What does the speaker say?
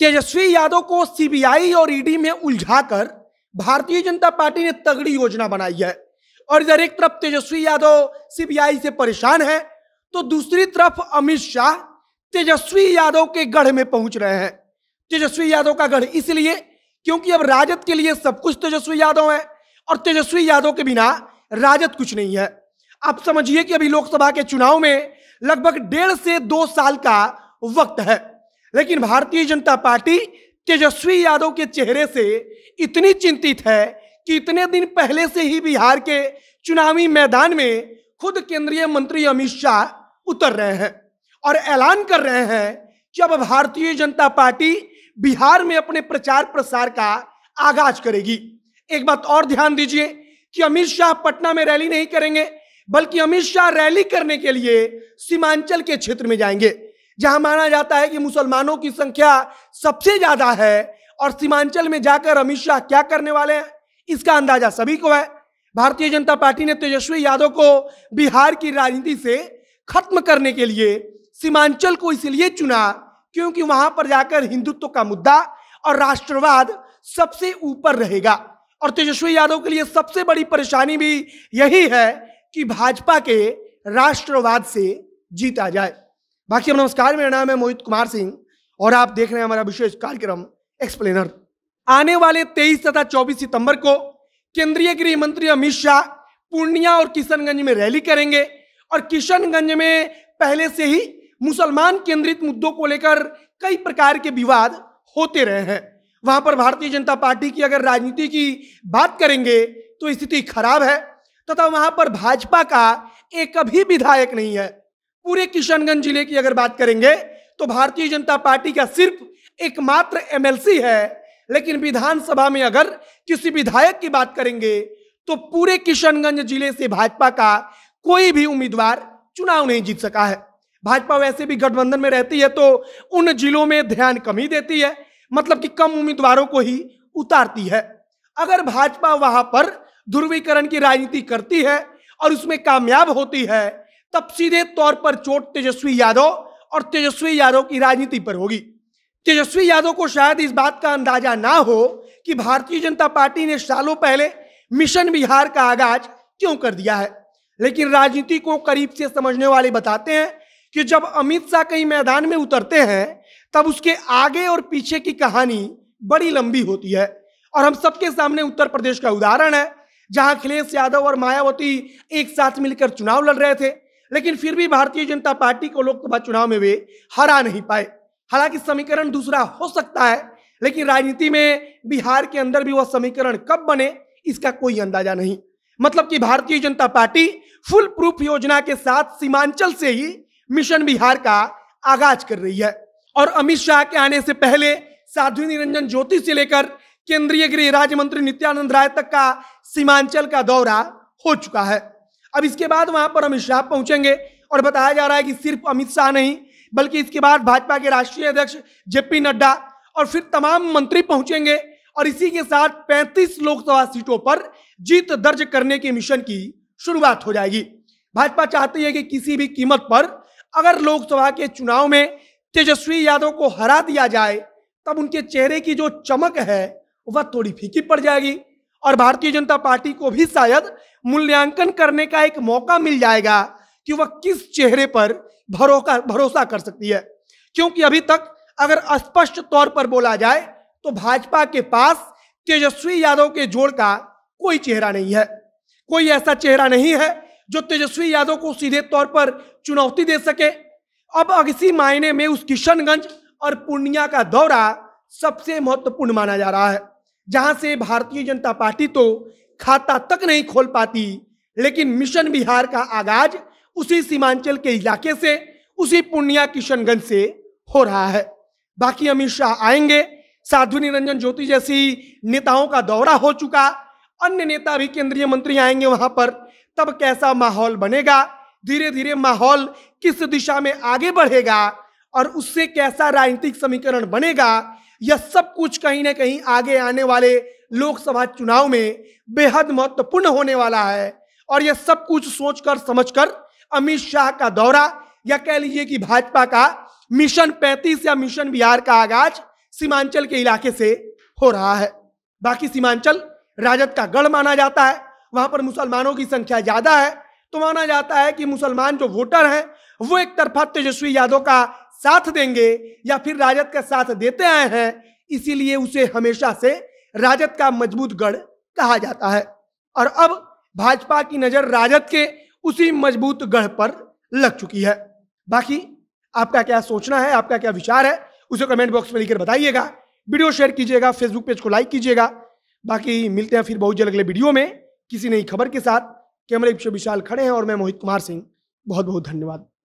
तेजस्वी यादव को सीबीआई और ईडी में उलझाकर भारतीय जनता पार्टी ने तगड़ी योजना बनाई है और इधर एक तरफ तेजस्वी यादव सीबीआई से परेशान है तो दूसरी तरफ अमित शाह तेजस्वी यादव के गढ़ में पहुंच रहे हैं तेजस्वी यादव का गढ़ इसलिए क्योंकि अब राजद के लिए सब कुछ तेजस्वी यादव है और तेजस्वी यादव के बिना राजद कुछ नहीं है आप समझिए कि अभी लोकसभा के चुनाव में लगभग डेढ़ से दो साल का वक्त है लेकिन भारतीय जनता पार्टी तेजस्वी यादव के चेहरे से इतनी चिंतित है कि इतने दिन पहले से ही बिहार के चुनावी मैदान में खुद केंद्रीय मंत्री अमित शाह उतर रहे हैं और ऐलान कर रहे हैं कि अब भारतीय जनता पार्टी बिहार में अपने प्रचार प्रसार का आगाज करेगी एक बात और ध्यान दीजिए कि अमित शाह पटना में रैली नहीं करेंगे बल्कि अमित शाह रैली करने के लिए सीमांचल के क्षेत्र में जाएंगे जहां माना जाता है कि मुसलमानों की संख्या सबसे ज्यादा है और सीमांचल में जाकर अमित शाह क्या करने वाले हैं इसका अंदाजा सभी को है भारतीय जनता पार्टी ने तेजस्वी यादव को बिहार की राजनीति से खत्म करने के लिए सीमांचल को इसलिए चुना क्योंकि वहां पर जाकर हिंदुत्व का मुद्दा और राष्ट्रवाद सबसे ऊपर रहेगा और तेजस्वी यादव के लिए सबसे बड़ी परेशानी भी यही है कि भाजपा के राष्ट्रवाद से जीता जाए बाकी हम नमस्कार मेरा नाम है मोहित कुमार सिंह और आप देख रहे हैं हमारा विशेष कार्यक्रम एक्सप्लेनर आने वाले 23 तथा 24 सितंबर को केंद्रीय गृह मंत्री अमित शाह पूर्णिया और किशनगंज में रैली करेंगे और किशनगंज में पहले से ही मुसलमान केंद्रित मुद्दों को लेकर कई प्रकार के विवाद होते रहे हैं वहां पर भारतीय जनता पार्टी की अगर राजनीति की बात करेंगे तो स्थिति खराब है तथा वहां पर भाजपा का एक भी विधायक नहीं है पूरे किशनगंज जिले की अगर बात करेंगे तो भारतीय जनता पार्टी का सिर्फ एकमात्र एमएलसी है लेकिन विधानसभा में अगर किसी विधायक की बात करेंगे तो पूरे किशनगंज जिले से भाजपा का कोई भी उम्मीदवार चुनाव नहीं जीत सका है भाजपा वैसे भी गठबंधन में रहती है तो उन जिलों में ध्यान कम ही देती है मतलब कि कम उम्मीदवारों को ही उतारती है अगर भाजपा वहां पर ध्रुवीकरण की राजनीति करती है और उसमें कामयाब होती है तब सीधे तौर पर चोट तेजस्वी यादव और तेजस्वी यादव की राजनीति पर होगी तेजस्वी यादव को शायद इस बात का अंदाजा ना हो कि भारतीय जनता पार्टी ने सालों पहले मिशन बिहार का आगाज क्यों कर दिया है लेकिन राजनीति को करीब से समझने वाले बताते हैं कि जब अमित शाह कहीं मैदान में उतरते हैं तब उसके आगे और पीछे की कहानी बड़ी लंबी होती है और हम सबके सामने उत्तर प्रदेश का उदाहरण है जहां अखिलेश यादव और मायावती एक साथ मिलकर चुनाव लड़ रहे थे लेकिन फिर भी भारतीय जनता पार्टी को लोकसभा चुनाव में वे हरा नहीं पाए हालांकि समीकरण दूसरा हो सकता है लेकिन राजनीति में बिहार के अंदर भी वह समीकरण कब बने इसका कोई अंदाजा नहीं मतलब कि भारतीय जनता पार्टी फुल प्रूफ योजना के साथ सीमांचल से ही मिशन बिहार का आगाज कर रही है और अमित शाह के आने से पहले साधु निरंजन ज्योति से लेकर केंद्रीय गृह राज्य मंत्री नित्यानंद राय तक का सीमांचल का दौरा हो चुका है अब इसके बाद वहां पर अमित शाह पहुंचेंगे और बताया जा रहा है कि सिर्फ अमित शाह नहीं बल्कि इसके बाद भाजपा के राष्ट्रीय अध्यक्ष जेपी नड्डा और फिर तमाम मंत्री पहुंचेंगे और इसी के साथ 35 लोकसभा सीटों पर जीत दर्ज करने के मिशन की शुरुआत हो जाएगी भाजपा चाहती है कि किसी भी कीमत पर अगर लोकसभा के चुनाव में तेजस्वी यादव को हरा दिया जाए तब उनके चेहरे की जो चमक है वह थोड़ी फीकी पड़ जाएगी और भारतीय जनता पार्टी को भी शायद मूल्यांकन करने का एक मौका मिल जाएगा कि वह किस चेहरे पर भरोसा भरोसा कर सकती है क्योंकि अभी तक अगर स्पष्ट तौर पर बोला जाए तो भाजपा के पास तेजस्वी यादव के जोड़ का कोई चेहरा नहीं है कोई ऐसा चेहरा नहीं है जो तेजस्वी यादव को सीधे तौर पर चुनौती दे सके अब इसी मायने में उस किशनगंज और पूर्णिया का दौरा सबसे महत्वपूर्ण माना जा रहा है जहां से भारतीय जनता पार्टी तो खाता तक नहीं खोल पाती लेकिन मिशन बिहार का आगाज उसी सीमांचल के इलाके से उसी पूर्णिया किशनगंज से हो रहा है बाकी अमित शाह आएंगे साध्वी निरंजन ज्योति जैसी नेताओं का दौरा हो चुका अन्य नेता भी केंद्रीय मंत्री आएंगे वहां पर तब कैसा माहौल बनेगा धीरे धीरे माहौल किस दिशा में आगे बढ़ेगा और उससे कैसा राजनीतिक समीकरण बनेगा यह सब कुछ कहीं ना कहीं आगे आने वाले लोकसभा चुनाव में बेहद महत्वपूर्ण होने वाला है और यह सब कुछ सोचकर समझकर अमित शाह का दौरा या कह लीजिए कि भाजपा का मिशन 35 या मिशन बिहार का आगाज सीमांचल के इलाके से हो रहा है बाकी सीमांचल राजद का गढ़ माना जाता है वहां पर मुसलमानों की संख्या ज्यादा है तो माना जाता है कि मुसलमान जो वोटर हैं वो एक तरफा तेजस्वी यादव का साथ देंगे या फिर राजद का साथ देते आए हैं इसीलिए उसे हमेशा से राजद का मजबूत गढ़ कहा जाता है और अब भाजपा की नज़र राजद के उसी मजबूत गढ़ पर लग चुकी है बाकी आपका क्या सोचना है आपका क्या विचार है उसे कमेंट बॉक्स में लिखकर बताइएगा वीडियो शेयर कीजिएगा फेसबुक पेज को लाइक कीजिएगा बाकी मिलते हैं फिर बहुत जल्द अगले वीडियो में किसी नई खबर के साथ कैमरे विश्व विशाल खड़े हैं और मैं मोहित कुमार सिंह बहुत बहुत धन्यवाद